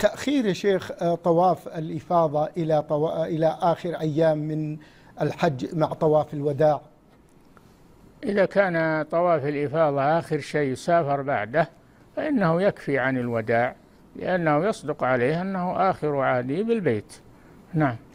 تأخير يا شيخ آه، طواف الإفاضة إلى طو... آه، إلى آخر أيام من الحج مع طواف الوداع إذا كان طواف الإفاضة آخر شيء يسافر بعده فإنه يكفي عن الوداع لأنه يصدق عليه أنه آخر عادي بالبيت نعم